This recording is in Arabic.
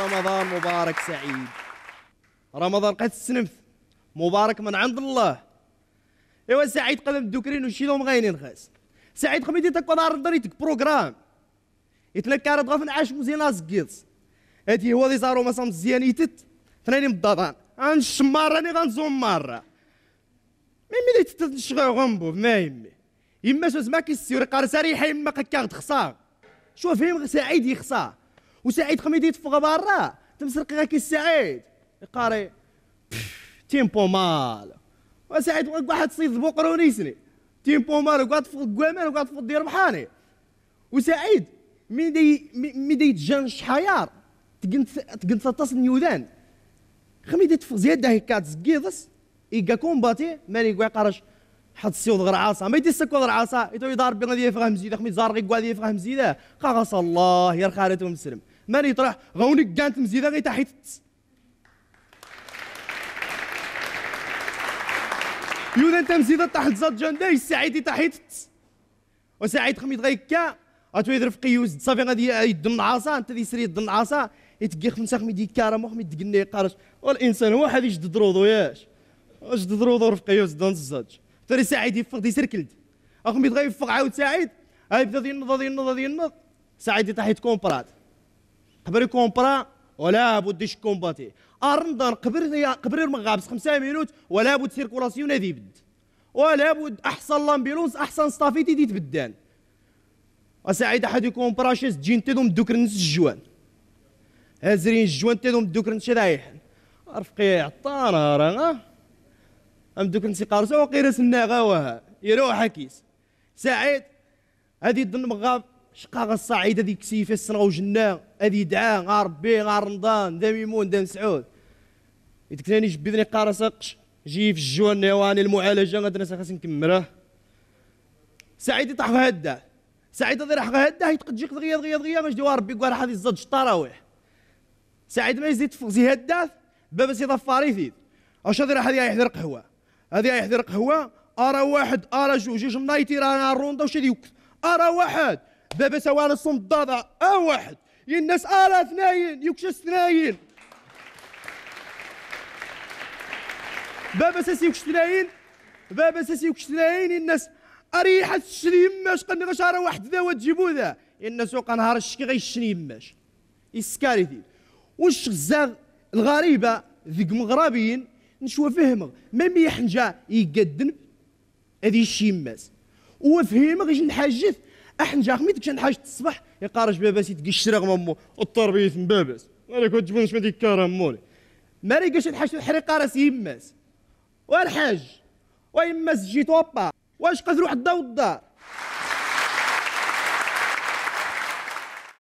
رمضان مبارك سعيد رمضان قد السنمث مبارك من عند الله ايوا سعيد قلم الدكرين وشيلهم غاينين خاس سعيد ديتك تكون دريتك بروغرام يتنكرت غا عاش مزيان ازكيتس هادي هو لي زارو مسام مزيان يتت ثناني مضاضان غنشمار راني غنزوم مره يمي اللي تتنشغل غنبو ما يمي يما شو زعما كيسير قارساري حي ما كاكا تخصا شوف فيهم سعيد يخصا وسعيد خميدي تفغى برا تمسرق غير كي سعيد قاري تيمبو مال وسعيد واحد صيد ونيسني تيمبو مال وقعد في القوامر وقعد في الدير بحالي وسعيد مين دي مين دي تجان شحيار تقنت تقنت تص نيودان خميدي تفغ زياد ده كات إيكا كومباتي مالي كوا قرش حط سيوض غير عاصا ما يدي السكو غير عاصا يتو يضارب بين غادي يفهم زيدا خميد زار غير غادي يفهم زيدا خاص الله يرخى على ومسلم ماني يطرح غونك كانت مزيده غير تحت يودا انت مزيده تحت زاد جان داي سعيد تحت وسعيد خميت غير كا اتو يضرب قيوس صافي غادي يد العصا انت يسري يد العصا يتقي خمسه خميد يكارا مو خميد تقني قارش والانسان هو يجدد روضو ياش جدد روضو رفقي دون الزاج تري سعيد يفق يسركلد اخميد غير يفق عاود سعيد هاي بدا ينض ينض ينض سعيد تحت كومبرات قبري كومبرا ولا بد كومباتي ارندر قبر قبر المغابس خمسة مينوت ولا بد سيركولاسيون هذه بد ولا بد احسن لامبيلونس احسن صافي تيدي تبدان وسعيد احد يكون براشيس جين تيدوم دوكر نس الجوان هازرين الجوان تيدوم دوكر نس رايحن رفقي عطانا راه ام دوكر نسي قارسه وقيرس الناغا وها يروح حكيس سعيد هذه ضمن مغاب شقا الصعيد هذيك كسيفة السرا وجنا هذي دعاء غار ربي غا رمضان دا ميمون دا مسعود يتكناني جبدني قارص قش جي في الجوع النيواني المعالجة غادي خاصني نكمله سعيد في هدا سعيد هذي راح هدا جيك دغيا دغيا دغيا غاش ديوا ربي كوا راح يزاد التراويح سعيد ما يزيد زي هدا بابا سي ظفاري ثيد اش هذي راح يحضر قهوة هذي يحضر قهوة ارى واحد ارى جوج جوج راه رانا الروندا وش يوكل ارى واحد بابا سوال الصم الضاضع اه واحد الناس ارا اثنين يكش اثنين بابا ساسي يكش اثنين بابا ساسي يكش اثنين الناس اريحة الشري يماش قلنا باش راه واحد ذا وتجيبو ذا الناس وقا نهار الشكي غيشني يماش يسكاري ذي وش غزاغ الغريبة ذيك مغربيين نشوى فهمغ ما ميحنجا يقدن هذه الشيماس وفهم وفهمغ يجي نحجث جا خميت كشان حاجة الصباح يقارش باباس يتقشر امو الطربيت من باباس انا كنت تبونش شمدي ديك كارا مولي ماري ريقاش الحاج الحريق راس يماس والحاج ويماس جيت وبا واش قذروا حدا الدار والدار